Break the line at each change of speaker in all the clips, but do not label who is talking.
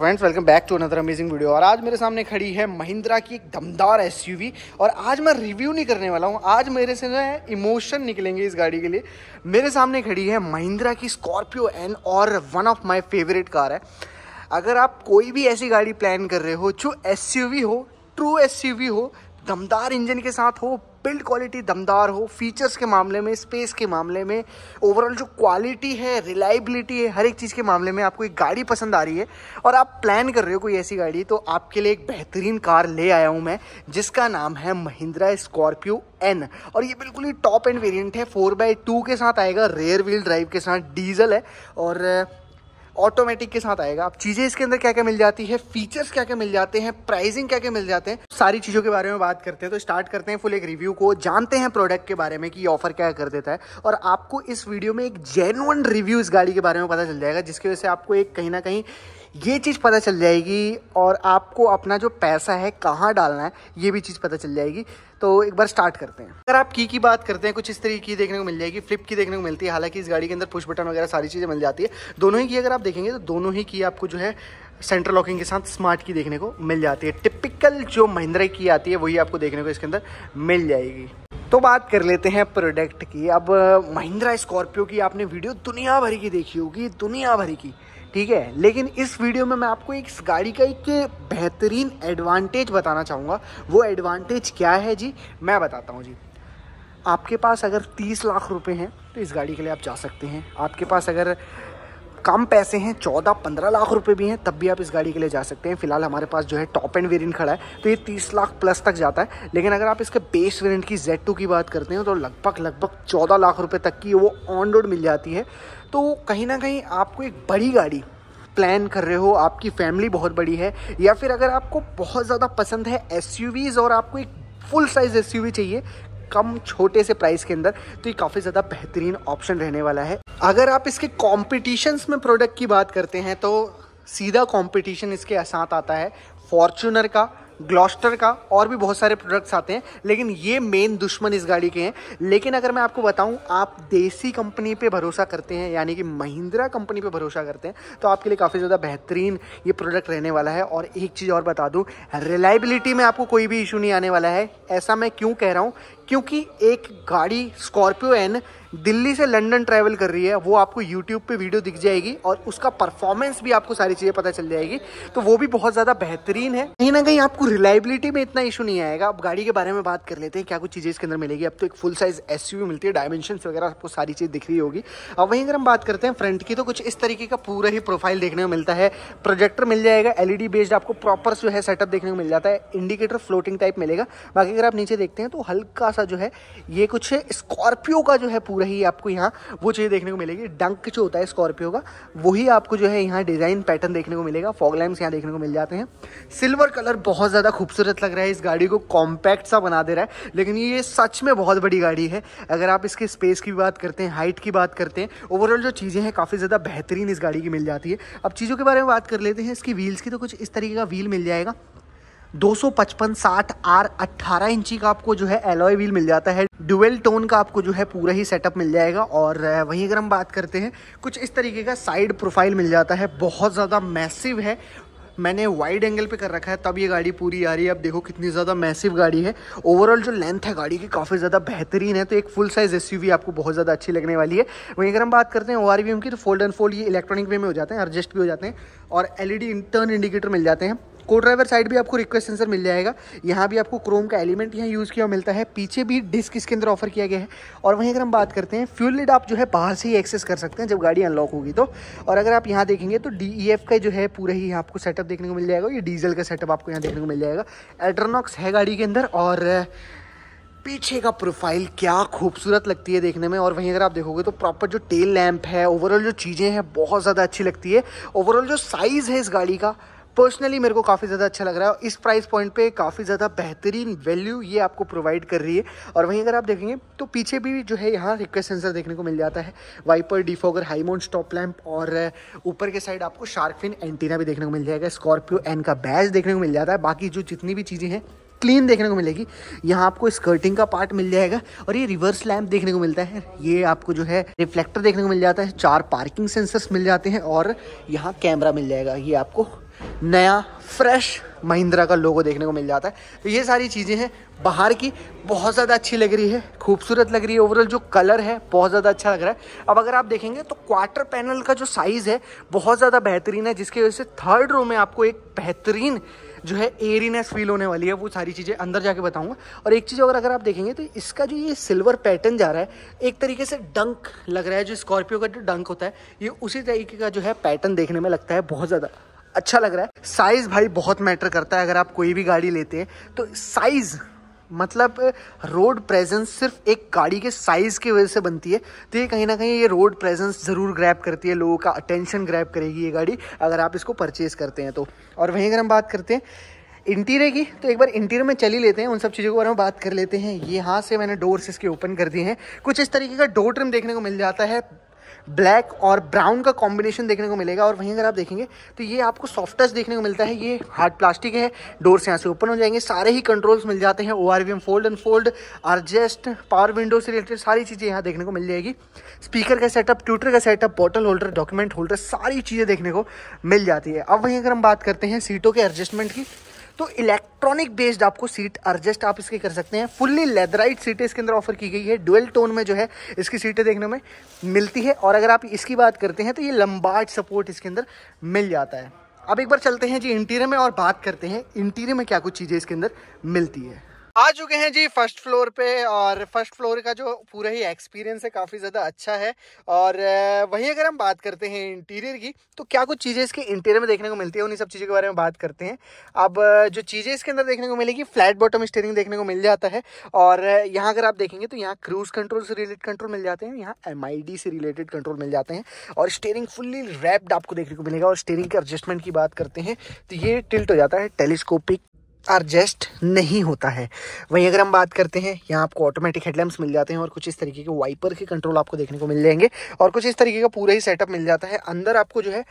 friends welcome back to another amazing video और आज मेरे सामने खड़ी है महिंद्रा की एक दमदार एसयूवी और आज मैं रिव्यू नहीं करने वाला हूँ आज मेरे से जो है इमोशन निकलेंगे इस गाड़ी के लिए मेरे सामने खड़ी है महिंद्रा की स्कॉर्पियो एन और one of my favourite car है अगर आप कोई भी ऐसी गाड़ी प्लान कर रहे हो जो एस हो ट्रू एस हो दमदार इंजन के साथ हो बिल्ड क्वालिटी दमदार हो फीचर्स के मामले में स्पेस के मामले में ओवरऑल जो क्वालिटी है रिलायबिलिटी है हर एक चीज़ के मामले में आपको एक गाड़ी पसंद आ रही है और आप प्लान कर रहे हो कोई ऐसी गाड़ी तो आपके लिए एक बेहतरीन कार ले आया हूँ मैं जिसका नाम है महिंद्रा स्कॉर्पियो एन और ये बिल्कुल ही टॉप एंड वेरियंट है फोर बाई टू के साथ आएगा रेयर व्हील ड्राइव के साथ डीजल है और ऑटोमेटिक के साथ आएगा आप चीज़ें इसके अंदर क्या क्या मिल जाती है फीचर्स क्या क्या मिल जाते हैं प्राइसिंग क्या क्या मिल जाते हैं सारी चीज़ों के बारे में बात करते हैं तो स्टार्ट करते हैं फुल एक रिव्यू को जानते हैं प्रोडक्ट के बारे में कि ये ऑफर क्या कर देता है और आपको इस वीडियो में एक जेनुअन रिव्यू इस गाड़ी के बारे में पता चल जाएगा जिसकी वजह से आपको एक कहीं ना कहीं ये चीज़ पता चल जाएगी और आपको अपना जो पैसा है कहाँ डालना है ये भी चीज़ पता चल जाएगी तो एक बार स्टार्ट करते हैं अगर आप की की बात करते हैं कुछ इस तरीके की देखने को मिल जाएगी फ्लिप की देखने को मिलती है हालांकि इस गाड़ी के अंदर पुश बटन वगैरह सारी चीज़ें मिल जाती है दोनों ही की अगर आप देखेंगे तो दोनों ही की आपको जो है सेंटर लॉकिंग के साथ स्मार्ट की देखने को मिल जाती है टिपिकल जो महिंद्रा की आती है वही आपको देखने को इसके अंदर मिल जाएगी तो बात कर लेते हैं प्रोडक्ट की अब महिंद्रा स्कॉर्पियो की आपने वीडियो दुनिया भर की देखी होगी दुनिया भर की ठीक है लेकिन इस वीडियो में मैं आपको एक इस गाड़ी का एक बेहतरीन एडवांटेज बताना चाहूँगा वो एडवांटेज क्या है जी मैं बताता हूँ जी आपके पास अगर 30 लाख रुपए हैं तो इस गाड़ी के लिए आप जा सकते हैं आपके पास अगर कम पैसे हैं चौदह पंद्रह लाख रुपए भी हैं तब भी आप इस गाड़ी के लिए जा सकते हैं फिलहाल हमारे पास जो है टॉप एंड वेरियंट खड़ा है तो ये तीस लाख प्लस तक जाता है लेकिन अगर आप इसके बेस वेरियंट की जेड टू की बात करते हैं तो लगभग लगभग चौदह लाख रुपये तक की वो ऑन रोड मिल जाती है तो कहीं ना कहीं आपको एक बड़ी गाड़ी प्लान कर रहे हो आपकी फैमिली बहुत बड़ी है या फिर अगर आपको बहुत ज़्यादा पसंद है एस और आपको एक फुल साइज़ एस चाहिए कम छोटे से प्राइस के अंदर तो ये काफ़ी ज़्यादा बेहतरीन ऑप्शन रहने वाला है अगर आप इसके कॉम्पिटिशन्स में प्रोडक्ट की बात करते हैं तो सीधा कॉम्पिटिशन इसके साथ आता है फॉर्चूनर का ग्लॉस्टर का और भी बहुत सारे प्रोडक्ट्स आते हैं लेकिन ये मेन दुश्मन इस गाड़ी के हैं लेकिन अगर मैं आपको बताऊं आप देसी कंपनी पे भरोसा करते हैं यानी कि महिंद्रा कंपनी पे भरोसा करते हैं तो आपके लिए काफ़ी ज़्यादा बेहतरीन ये प्रोडक्ट रहने वाला है और एक चीज़ और बता दूँ रिलायबिलिटी में आपको कोई भी इशू नहीं आने वाला है ऐसा मैं क्यों कह रहा हूँ क्योंकि एक गाड़ी स्कॉर्पियो एन दिल्ली से लंदन ट्रैवल कर रही है वो आपको यूट्यूब पे वीडियो दिख जाएगी और उसका परफॉर्मेंस भी आपको सारी चीज़ें पता चल जाएगी तो वो भी बहुत ज़्यादा बेहतरीन है कहीं ना कहीं आपको रिलायबिलिटी में इतना इशू नहीं आएगा अब गाड़ी के बारे में बात कर लेते हैं क्या कुछ चीज़ें इसके अंदर मिलेगी अब तो एक फुल साइज एस मिलती है डायमेंशन वगैरह आपको सारी चीज़ दिख रही होगी अब वहीं अगर हम बात करते हैं फ्रंट की तो कुछ इस तरीके का पूरा ही प्रोफाइल देखने को मिलता है प्रोजेक्टर मिल जाएगा एलईडी बेस्ड आपको प्रॉपर जो है सेटअप देखने को मिल जाता है इंडिकेटर फ्लोटिंग टाइप मिलेगा बाकी अगर आप नीचे देखते हैं तो हल्का सा जो है ये कुछ स्कॉर्पियो का जो है पूरा ही आपको यहाँ वो चीज़ देखने को मिलेगी डंक जो होता है स्कॉर्पियो का वही आपको जो है यहाँ डिज़ाइन पैटर्न देखने को मिलेगा फॉग यहाँ देखने को मिल जाते हैं सिल्वर कलर बहुत ज़्यादा खूबसूरत लग रहा है इस गाड़ी को कॉम्पैक्ट सा बना दे रहा है लेकिन ये सच में बहुत बड़ी गाड़ी है अगर आप इसके स्पेस की बात करते हैं हाइट की बात करते हैं ओवरऑल जो चीज़ें हैं काफ़ी ज़्यादा बेहतरीन इस गाड़ी की मिल जाती है अब चीज़ों के बारे में बात कर लेते हैं इसकी व्हील्स की तो कुछ इस तरीके का व्हील मिल जाएगा दो सौ पचपन साठ आर अट्ठारह इंची का आपको जो है एलोय व्हील मिल जाता है डुअल टोन का आपको जो है पूरा ही सेटअप मिल जाएगा और वहीं अगर हम बात करते हैं कुछ इस तरीके का साइड प्रोफाइल मिल जाता है बहुत ज़्यादा मैसिव है मैंने वाइड एंगल पे कर रखा है तब ये गाड़ी पूरी आ रही है अब देखो कितनी ज़्यादा मैसिव गाड़ी है ओवरऑल जो लेंथ है गाड़ी की काफ़ी ज़्यादा बेहतरीन है तो एक फुल साइज़ एस आपको बहुत ज़्यादा अच्छी लगने वाली है वहीं अगर हम बात करते हैं ओ की तो फोल्ड एंड फोल्ड ये इलेक्ट्रॉनिक वे में हो जाते हैं एडजस्ट भी हो जाते हैं और एल ई इंटर्न इंडिकेटर मिल जाते हैं को ड्राइवर साइड भी आपको रिक्वेस्ट सेंसर मिल जाएगा यहाँ भी आपको क्रोम का एलिमेंट यहाँ यूज़ किया मिलता है पीछे भी डिस्क इसके अंदर ऑफर किया गया है और वहीं अगर हम बात करते हैं फ्यूल लिड आप जो है बाहर से ही एक्सेस कर सकते हैं जब गाड़ी अनलॉक होगी तो और अगर आप यहाँ देखेंगे तो डी e का जो है पूरा ही आपको सेटअप देखने को मिल जाएगा ये डीजल का सेटअप आपको यहाँ देखने को मिल जाएगा एल्ट्रोनॉक्स है गाड़ी के अंदर और पीछे का प्रोफाइल क्या खूबसूरत लगती है देखने में और वहीं अगर आप देखोगे तो प्रॉपर जो टेल लैम्प है ओवरऑल जो चीज़ें हैं बहुत ज़्यादा अच्छी लगती है ओवरऑल जो साइज़ है इस गाड़ी का पर्सनली मेरे को काफ़ी ज़्यादा अच्छा लग रहा है इस प्राइस पॉइंट पे काफ़ी ज़्यादा बेहतरीन वैल्यू ये आपको प्रोवाइड कर रही है और वहीं अगर आप देखेंगे तो पीछे भी जो है यहाँ रिक्वेस्ट सेंसर देखने को मिल जाता है wiper defogger high mount stop lamp और ऊपर के साइड आपको शार्कफिन एंटीना भी देखने को मिल जाएगा स्कॉर्पियो एन का बैज देखने को मिल जाता है बाकी जो जितनी भी चीज़ें हैं क्लीन देखने को मिलेगी यहाँ आपको स्कर्टिंग का पार्ट मिल जाएगा और ये रिवर्स लैम्प देखने को मिलता है ये आपको जो है रिफ्लेक्टर देखने को मिल जाता है चार पार्किंग सेंसर्स मिल जाते हैं और यहाँ कैमरा मिल जाएगा ये आपको नया फ्रेश महिंद्रा का लोगो देखने को मिल जाता है तो ये सारी चीज़ें हैं बाहर की बहुत ज़्यादा अच्छी लग रही है खूबसूरत लग रही है ओवरऑल जो कलर है बहुत ज़्यादा अच्छा लग रहा है अब अगर आप देखेंगे तो क्वार्टर पैनल का जो साइज़ है बहुत ज़्यादा बेहतरीन है जिसकी वजह से थर्ड रो में आपको एक बेहतरीन जो है एयरीनेस फील होने वाली है वो सारी चीज़ें अंदर जाके बताऊंगा और एक चीज़ अगर अगर आप देखेंगे तो इसका जो ये सिल्वर पैटर्न जा रहा है एक तरीके से डंक लग रहा है जो स्कॉर्पियो का जो डंक होता है ये उसी तरीके का जो है पैटर्न देखने में लगता है बहुत ज़्यादा अच्छा लग रहा है साइज़ भाई बहुत मैटर करता है अगर आप कोई भी गाड़ी लेते हैं तो साइज़ मतलब रोड प्रेजेंस सिर्फ एक गाड़ी के साइज़ की वजह से बनती है तो ये कहीं ना कहीं ये रोड प्रेजेंस ज़रूर ग्रैब करती है लोगों का अटेंशन ग्रैब करेगी ये गाड़ी अगर आप इसको परचेज़ करते हैं तो और वहीं अगर हम बात करते हैं इंटीरियर की तो एक बार इंटीरियर में चली लेते हैं उन सब चीज़ों के बारे में बात कर लेते हैं यहाँ से मैंने डोर्स इसके ओपन कर दिए हैं कुछ इस तरीके का डोर ट्रिम देखने को मिल जाता है ब्लैक और ब्राउन का कॉम्बिनेशन देखने को मिलेगा और वहीं अगर आप देखेंगे तो ये आपको सॉफ्ट टच देखने को मिलता है ये हार्ड प्लास्टिक है डोर से यहाँ से ओपन हो जाएंगे सारे ही कंट्रोल्स मिल जाते हैं O R V M fold and fold adjust power window से रिलेटेड सारी चीज़ें यहाँ देखने को मिल जाएगी स्पीकर का सेटअप ट्यूटर का setup bottle holder document holder सारी चीज़ें देखने को मिल जाती है अब वहीं अगर हम बात करते हैं सीटों के एडजस्टमेंट की तो इलेक्ट्रॉनिक बेस्ड आपको सीट एडजस्ट आप इसकी कर सकते हैं फुल्ली लेदराइट सीटें इसके अंदर ऑफर की गई है डुअल टोन में जो है इसकी सीटें देखने में मिलती है और अगर आप इसकी बात करते हैं तो ये लंबार्ड सपोर्ट इसके अंदर मिल जाता है अब एक बार चलते हैं जी इंटीरियर में और बात करते हैं इंटीरियर में क्या कुछ चीज़ें इसके अंदर मिलती है आ चुके हैं जी फर्स्ट फ्लोर पे और फर्स्ट फ्लोर का जो पूरा ही एक्सपीरियंस है काफ़ी ज़्यादा अच्छा है और वहीं अगर हम बात करते हैं इंटीरियर की तो क्या कुछ चीज़ें इसके इंटीरियर में देखने को मिलती है उन्हीं सब चीज़ों के बारे में बात करते हैं अब जो चीज़ें इसके अंदर देखने को मिलेगी फ्लैट बॉटम स्टेयरिंग देखने को मिल जाता है और यहाँ अगर आप देखेंगे तो यहाँ क्रूज़ कंट्रोल से रिलेटेड कंट्रोल मिल जाते हैं यहाँ एम से रिलेटेड कंट्रोल मिल जाते हैं और स्टेयरिंग फुल्ली रैप्ड आपको देखने को मिलेगा और स्टेयरिंग के एडजस्टमेंट की बात करते हैं तो ये टिल्ट हो जाता है टेलीस्कोपिक एडजस्ट नहीं होता है वहीं अगर हम बात करते हैं यहाँ आपको ऑटोमेटिक हेडलैम्प्स मिल जाते हैं और कुछ इस तरीके के वाइपर के कंट्रोल आपको देखने को मिल जाएंगे और कुछ इस तरीके का पूरा ही सेटअप मिल जाता है अंदर आपको जो है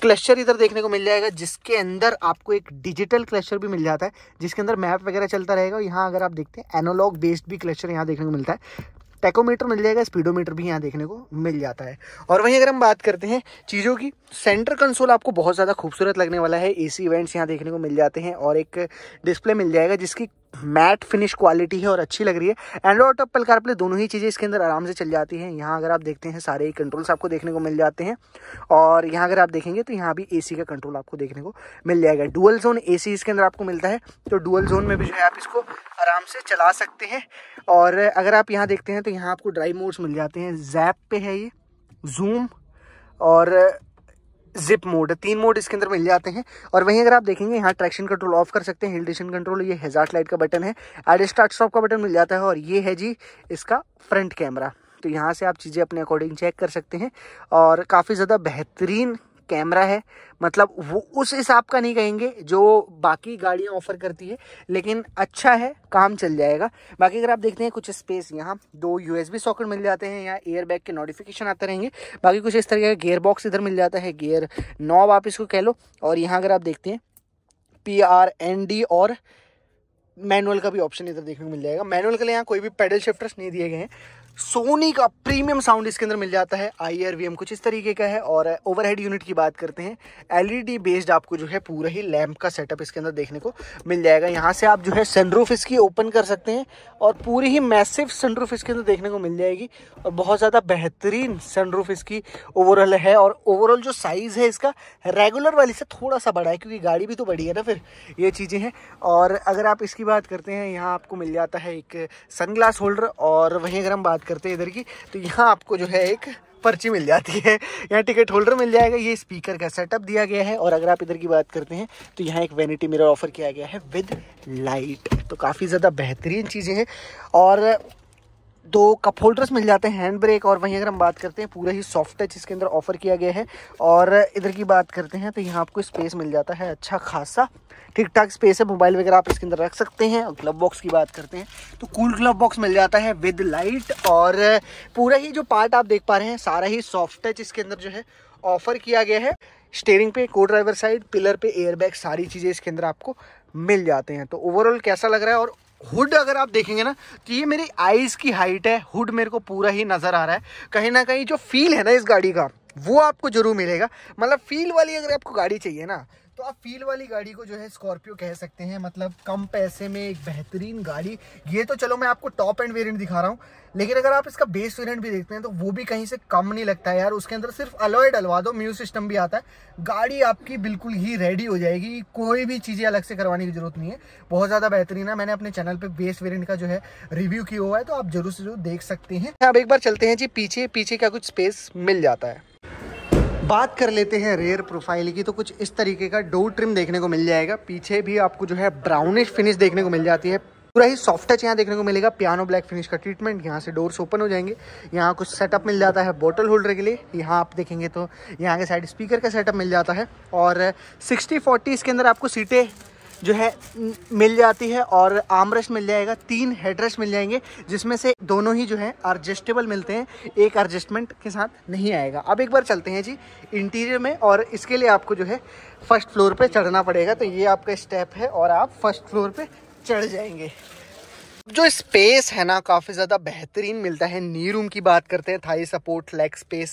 क्लस्टर इधर देखने को मिल जाएगा जिसके अंदर आपको एक डिजिटल क्लस्टर भी मिल जाता है जिसके अंदर मैप वगैरह चलता रहेगा यहाँ अगर आप देखते हैं एनोलॉग बेस्ड भी क्लस्टर यहाँ देखने को मिलता है टैकोमीटर मिल जाएगा स्पीडोमीटर भी यहाँ देखने को मिल जाता है और वहीं अगर हम बात करते हैं चीज़ों की सेंटर कंसोल आपको बहुत ज़्यादा खूबसूरत लगने वाला है ए सी इवेंट्स यहाँ देखने को मिल जाते हैं और एक डिस्प्ले मिल जाएगा जिसकी मैट फिनिश क्वालिटी है और अच्छी लग रही है एंड्रॉइड और एप्पल कारप्ले दोनों ही चीज़ें इसके अंदर आराम से चल जाती हैं यहाँ अगर आप देखते हैं सारे ही कंट्रोल्स आपको देखने को मिल जाते हैं और यहाँ अगर आप देखेंगे तो यहाँ भी एसी का कंट्रोल आपको देखने को मिल जाएगा डुअल जोन ए इसके अंदर आपको मिलता है तो डुअल जोन में भी जो है आप इसको आराम से चला सकते हैं और अगर आप यहाँ देखते हैं तो यहाँ आपको ड्राई मोड्स मिल जाते हैं जैप पे है ये जूम और जिप मोड तीन मोड इसके अंदर मिल जाते हैं और वहीं अगर आप देखेंगे यहाँ ट्रैक्शन कंट्रोल ऑफ कर सकते हैं डिशन कंट्रोल ये हेजार्ट लाइट का बटन है एड स्टार्ट स्टॉप का बटन मिल जाता है और ये है जी इसका फ्रंट कैमरा तो यहाँ से आप चीज़ें अपने अकॉर्डिंग चेक कर सकते हैं और काफ़ी ज़्यादा बेहतरीन कैमरा है मतलब वो उस हिसाब का नहीं कहेंगे जो बाकी गाड़ियाँ ऑफर करती है लेकिन अच्छा है काम चल जाएगा बाकी अगर आप देखते हैं कुछ स्पेस यहाँ दो यूएसबी सॉकेट मिल जाते हैं यहाँ एयर बैग के नोटिफिकेशन आते रहेंगे बाकी कुछ इस तरीके का गेयर बॉक्स इधर मिल जाता है गेयर नॉब आप इसको कह लो और यहाँ अगर आप देखते हैं पी आर एन डी और मैनुअल का भी ऑप्शन इधर देखने को मिल जाएगा मैनुअल के लिए यहाँ कोई भी पेडल शिफ्टर्स नहीं दिए गए हैं सोनी का प्रीमियम साउंड इसके अंदर मिल जाता है आई आर वी एम कुछ इस तरीके का है और ओवरहेड यूनिट की बात करते हैं एलईडी बेस्ड e आपको जो है पूरा ही लैम्प का सेटअप इसके अंदर देखने को मिल जाएगा यहाँ से आप जो है सनरूफ इसकी ओपन कर सकते हैं और पूरी ही मैसिव सनरूफ इसके अंदर देखने को मिल जाएगी और बहुत ज़्यादा बेहतरीन सनरूफ इसकी ओवरऑल है और ओवरऑल जो साइज़ है इसका रेगुलर वाली से थोड़ा सा बड़ा है क्योंकि गाड़ी भी तो बड़ी है ना फिर ये चीज़ें हैं और अगर आप इसकी बात करते हैं यहाँ आपको मिल जाता है एक ग्लास होल्डर और वहीं अगर हम बात बात करते हैं इधर की तो यहाँ आपको जो है एक पर्ची मिल जाती है यहाँ टिकट होल्डर मिल जाएगा ये स्पीकर का सेटअप दिया गया है और अगर आप इधर की बात करते हैं तो यहाँ एक वैनिटी मिरर ऑफर किया गया है विद लाइट तो काफ़ी ज़्यादा बेहतरीन चीज़ें हैं और दो कप होल्डर्स मिल जाते हैं हैंड ब्रेक और वहीं अगर हम बात करते हैं पूरा ही सॉफ्ट टच इसके अंदर ऑफ़र किया गया है और इधर की बात करते हैं तो यहाँ आपको स्पेस मिल जाता है अच्छा खासा ठीक ठाक स्पेस है मोबाइल वगैरह आप इसके अंदर रख सकते हैं और ग्लव बॉक्स की बात करते हैं तो कूल ग्लव बॉक्स मिल जाता है विद लाइट और पूरा ही जो पार्ट आप देख पा रहे हैं सारा ही सॉफ्ट टच इसके अंदर जो है ऑफ़र किया गया है स्टेयरिंग पे को ड्राइवर साइड पिलर पे एयरबैग सारी चीज़ें इसके अंदर आपको मिल जाते हैं तो ओवरऑल कैसा लग रहा है और हुड अगर आप देखेंगे ना तो ये मेरी आइज़ की हाइट है हुड मेरे को पूरा ही नज़र आ रहा है कहीं ना कहीं जो फील है ना इस गाड़ी का वो आपको जरूर मिलेगा मतलब फील वाली अगर आपको गाड़ी चाहिए ना तो आप फील वाली गाड़ी को जो है स्कॉर्पियो कह सकते हैं मतलब कम पैसे में एक बेहतरीन गाड़ी ये तो चलो मैं आपको टॉप एंड वेरियंट दिखा रहा हूँ लेकिन अगर आप इसका बेस वेरियंट भी देखते हैं तो वो भी कहीं से कम नहीं लगता है यार उसके अंदर सिर्फ अलॉय डलवा दो म्यू सिस्टम भी आता है गाड़ी आपकी बिल्कुल ही रेडी हो जाएगी कोई भी चीज़ें अलग से करवाने की जरूरत नहीं है बहुत ज़्यादा बेहतरीन है मैंने अपने चैनल पर बेस वेरियंट का जो है रिव्यू किया हुआ है तो आप जरूर से जरूर देख सकते हैं अब एक बार चलते हैं जी पीछे पीछे का कुछ स्पेस मिल जाता है बात कर लेते हैं रेयर प्रोफाइल की तो कुछ इस तरीके का डो ट्रिम देखने को मिल जाएगा पीछे भी आपको जो है ब्राउनिश फिनिश देखने को मिल जाती है पूरा ही सॉफ्ट टच यहाँ देखने को मिलेगा पियानो ब्लैक फिनिश का ट्रीटमेंट यहाँ से डोर्स ओपन हो जाएंगे यहाँ कुछ सेटअप मिल जाता है बोतल होल्डर के लिए यहाँ आप देखेंगे तो यहाँ के साइड स्पीकर का सेटअप मिल जाता है और सिक्सटी फोर्टी इसके अंदर आपको सीटें जो है मिल जाती है और आमरस मिल जाएगा तीन हेडरस मिल जाएंगे जिसमें से दोनों ही जो है एडजस्टेबल मिलते हैं एक एडजस्टमेंट के साथ नहीं आएगा अब एक बार चलते हैं जी इंटीरियर में और इसके लिए आपको जो है फर्स्ट फ्लोर पर चढ़ना पड़ेगा तो ये आपका स्टेप है और आप फर्स्ट फ्लोर पर चढ़ जाएंगे जो स्पेस है ना काफ़ी ज़्यादा बेहतरीन मिलता है नी रूम की बात करते हैं thigh support leg space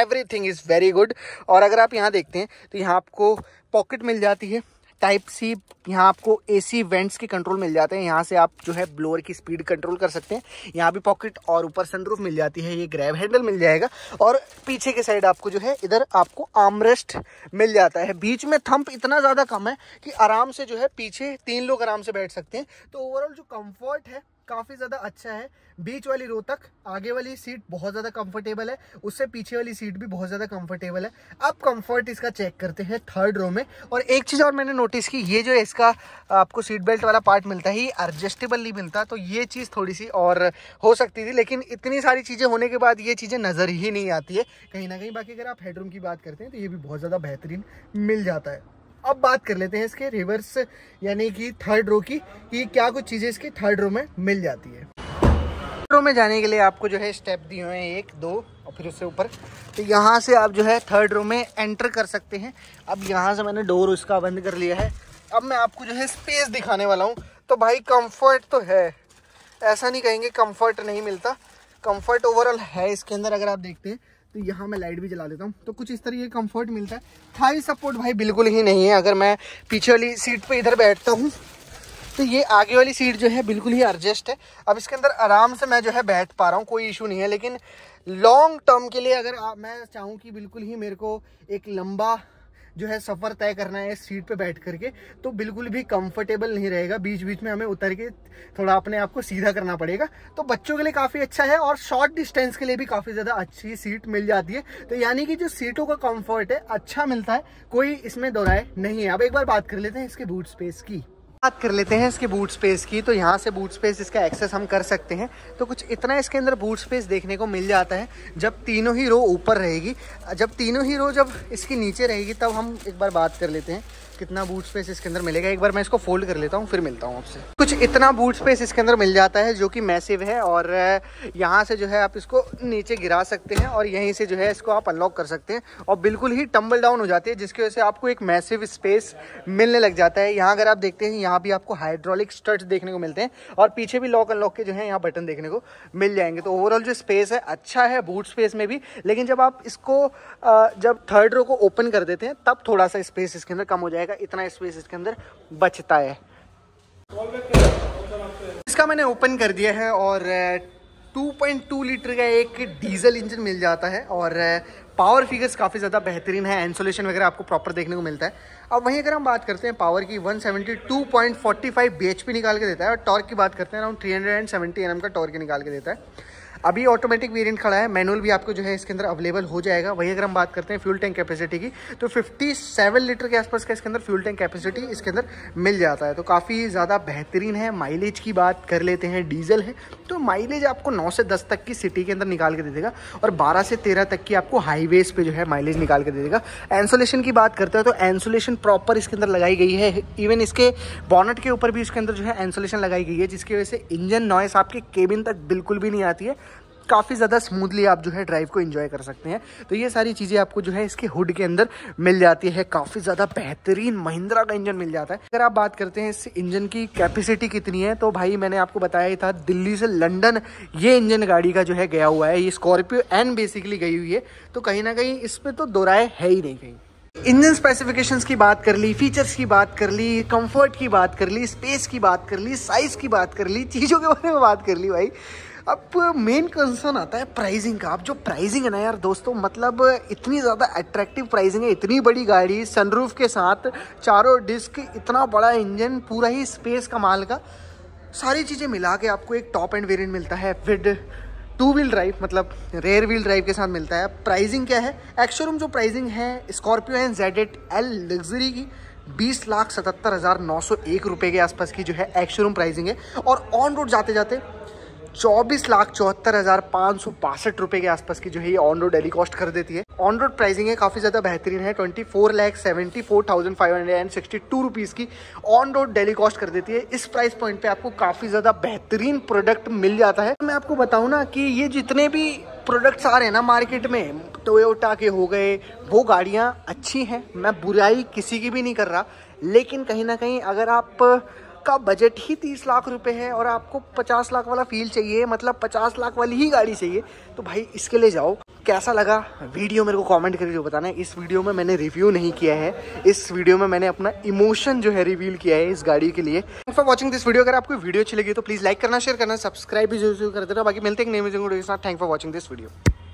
everything is very good और अगर आप यहाँ देखते हैं तो यहाँ आपको पॉकेट मिल जाती है टाइप सी यहाँ आपको एसी वेंट्स के कंट्रोल मिल जाते हैं यहाँ से आप जो है ब्लोअर की स्पीड कंट्रोल कर सकते हैं यहाँ भी पॉकेट और ऊपर सनरूफ मिल जाती है ये ग्रैब हैंडल मिल जाएगा और पीछे के साइड आपको जो है इधर आपको आमरेस्ट मिल जाता है बीच में थंप इतना ज़्यादा कम है कि आराम से जो है पीछे तीन लोग आराम से बैठ सकते हैं तो ओवरऑल जो कम्फर्ट है काफ़ी ज़्यादा अच्छा है बीच वाली रो तक आगे वाली सीट बहुत ज़्यादा कंफर्टेबल है उससे पीछे वाली सीट भी बहुत ज़्यादा कंफर्टेबल है अब कंफर्ट इसका चेक करते हैं थर्ड रो में और एक चीज़ और मैंने नोटिस की ये जो इसका आपको सीट बेल्ट वाला पार्ट मिलता है ये एडजस्टेबल नहीं मिलता तो ये चीज़ थोड़ी सी और हो सकती थी लेकिन इतनी सारी चीज़ें होने के बाद ये चीज़ें नज़र ही नहीं आती है कहीं ना कहीं बाकी अगर आप हेडरूम की बात करते हैं तो ये भी बहुत ज़्यादा बेहतरीन मिल जाता है अब बात कर लेते हैं इसके रिवर्स यानी कि थर्ड रो की कि क्या कुछ चीज़ें इसकी थर्ड रो में मिल जाती है थर्ड रो में जाने के लिए आपको जो है स्टेप दिए हुए हैं एक दो और फिर उससे ऊपर तो यहाँ से आप जो है थर्ड रो में एंटर कर सकते हैं अब यहाँ से मैंने डोर उसका बंद कर लिया है अब मैं आपको जो है स्पेस दिखाने वाला हूँ तो भाई कम्फर्ट तो है ऐसा नहीं कहेंगे कम्फर्ट नहीं मिलता कम्फर्ट ओवरऑल है इसके अंदर अगर आप देखते हैं तो यहाँ मैं लाइट भी जला देता हूँ तो कुछ इस तरीके कम्फर्ट मिलता है थाई सपोर्ट भाई बिल्कुल ही नहीं है अगर मैं पीछे वाली सीट पर इधर बैठता हूँ तो ये आगे वाली सीट जो है बिल्कुल ही एडजस्ट है अब इसके अंदर आराम से मैं जो है बैठ पा रहा हूँ कोई इशू नहीं है लेकिन लॉन्ग टर्म के लिए अगर आ, मैं चाहूँ कि बिल्कुल ही मेरे को एक लंबा जो है सफ़र तय करना है सीट पे बैठ करके तो बिल्कुल भी कंफर्टेबल नहीं रहेगा बीच बीच में हमें उतर के थोड़ा अपने आप को सीधा करना पड़ेगा तो बच्चों के लिए काफ़ी अच्छा है और शॉर्ट डिस्टेंस के लिए भी काफ़ी ज़्यादा अच्छी सीट मिल जाती है तो यानी कि जो सीटों का कम्फर्ट है अच्छा मिलता है कोई इसमें दोराए नहीं है अब एक बार बात कर लेते हैं इसके बूट स्पेस की बात कर लेते हैं इसके बूट स्पेस की तो यहाँ से बूट स्पेस इसका एक्सेस हम कर सकते हैं तो कुछ इतना इसके अंदर बूट स्पेस देखने को मिल जाता है जब तीनों ही रो ऊपर रहेगी जब तीनों ही रो जब इसके नीचे रहेगी तब हम एक बार बात कर लेते हैं कितना बूट स्पेस इसके अंदर मिलेगा एक बार मैं इसको फोल्ड कर लेता हूँ फिर मिलता हूँ आपसे कुछ इतना बूट स्पेस इसके अंदर मिल जाता है जो कि मैसिव है और यहाँ से जो है आप इसको नीचे गिरा सकते हैं और यहीं से जो है इसको आप अनलॉक कर सकते हैं और बिल्कुल ही टम्बल डाउन हो जाती है जिसकी वजह से आपको एक मैसिव स्पेस मिलने लग जाता है यहाँ अगर आप देखते हैं यहाँ भी आपको हाइड्रोलिक स्टर्ट देखने को मिलते हैं और पीछे भी लॉक अनलॉक के जो है यहाँ बटन देखने को मिल जाएंगे तो ओवरऑल जो स्पेस है अच्छा है बूट स्पेस में भी लेकिन जब आप इसको जब थर्ड रो को ओपन कर देते हैं तब थोड़ा सा स्पेस इसके अंदर कम हो जाएगा रहेगा इतना स्पेस इसके अंदर बचता है इसका मैंने ओपन कर दिया है और 2.2 लीटर का एक डीजल इंजन मिल जाता है और पावर फिगर्स काफ़ी ज़्यादा बेहतरीन है इंसोलेशन वगैरह आपको प्रॉपर देखने को मिलता है अब वहीं अगर हम बात करते हैं पावर की 172.45 सेवेंटी निकाल के देता है और टॉर्क की बात करते हैं अराउंड 370 एनएम का टॉर्क निकाल के देता है अभी ऑटोमेटिक वेरिएंट खड़ा है मैनुअल भी आपको जो है इसके अंदर अवेलेबल हो जाएगा वही अगर हम बात करते हैं फ्यूल टैंक कैपेसिटी की तो 57 लीटर के आसपास का इसके अंदर फ्यूल टैंक कैपेसिटी इसके अंदर मिल जाता है तो काफ़ी ज़्यादा बेहतरीन है माइलेज की बात कर लेते हैं डीजल है तो माइलेज आपको नौ से दस तक की सिटी के अंदर निकाल के दे देगा और बारह से तेरह तक की आपको हाईवेज़ पर जो है माइलेज निकाल के दे देगा एंसोलेशन की बात करते हैं तो एंसोलेशन प्रॉपर इसके अंदर लगाई गई है इवन इसके बॉनट के ऊपर भी इसके अंदर जो है एंसोलेशन लगाई गई है जिसकी वजह से इंजन नॉइस आपके केबिन तक बिल्कुल भी नहीं आती है काफ़ी ज़्यादा स्मूथली आप जो है ड्राइव को इन्जॉय कर सकते हैं तो ये सारी चीज़ें आपको जो है इसके हुड के अंदर मिल जाती है काफ़ी ज़्यादा बेहतरीन महिंद्रा का इंजन मिल जाता है अगर आप बात करते हैं इस इंजन की कैपेसिटी कितनी है तो भाई मैंने आपको बताया ही था दिल्ली से लंडन ये इंजन गाड़ी का जो है गया हुआ है ये स्कॉर्पियो एन बेसिकली गई हुई है तो कहीं ना कहीं इस पर तो दो राय है ही नहीं कहीं इंजन स्पेसिफिकेशंस की बात कर ली फीचर्स की बात कर ली कंफर्ट की बात कर ली स्पेस की बात कर ली साइज़ की बात कर ली चीज़ों के बारे में बात कर ली भाई अब मेन कंसर्न आता है प्राइसिंग का अब जो प्राइसिंग है ना यार दोस्तों मतलब इतनी ज़्यादा अट्रैक्टिव प्राइसिंग है इतनी बड़ी गाड़ी सनरूफ के साथ चारों डिस्क इतना बड़ा इंजन पूरा ही स्पेस कमाल का सारी चीज़ें मिला के आपको एक टॉप एंड वेरियंट मिलता है विद टू व्हील ड्राइव मतलब रेयर व्हील ड्राइव के साथ मिलता है प्राइसिंग क्या है एक्शोरूम जो प्राइसिंग है Scorpio N Z eight L luxury की बीस लाख सतहत्तर हज़ार नौ सौ एक रुपये के आसपास की जो है एक्शोरूम प्राइसिंग है और ऑन रोड जाते जाते चौबीस लाख चौहत्तर हज़ार पाँच सौ बासठ रुपये के आसपास की जो है ये ऑन रोड डेली कॉस्ट कर देती है ऑन रोड प्राइसिंग है काफ़ी ज़्यादा बेहतरीन है twenty four lakh seventy four thousand five hundred and sixty two rupees की ऑन रोड डेली कॉस्ट कर देती है इस प्राइस पॉइंट पे आपको काफ़ी ज़्यादा बेहतरीन प्रोडक्ट मिल जाता है मैं आपको बताऊँ ना कि ये जितने भी प्रोडक्ट्स आ रहे हैं ना मार्केट में टोयोटा के हो गए वो गाड़ियाँ अच्छी हैं मैं बुराई किसी की भी नहीं कर रहा लेकिन कहीं ना कहीं अगर आप आपका बजट ही तीस लाख रुपए है और आपको पचास लाख वाला फील चाहिए मतलब पचास लाख वाली ही गाड़ी चाहिए तो भाई इसके लिए जाओ कैसा लगा वीडियो मेरे को कमेंट करके बताना है इस वीडियो में मैंने रिव्यू नहीं किया है इस वीडियो में मैंने अपना इमोशन जो है रिवील किया है इस गाड़ी के लिए फॉर वॉचिंग दिस वीडियो अगर आपको वीडियो अच्छी लगी तो प्लीज़ लाइक करना शेयर करना सब्सक्राइब भी जरूर कर देना बाकी मिलते हैं नई म्यूजिक वीडियो के साथ thank for watching this video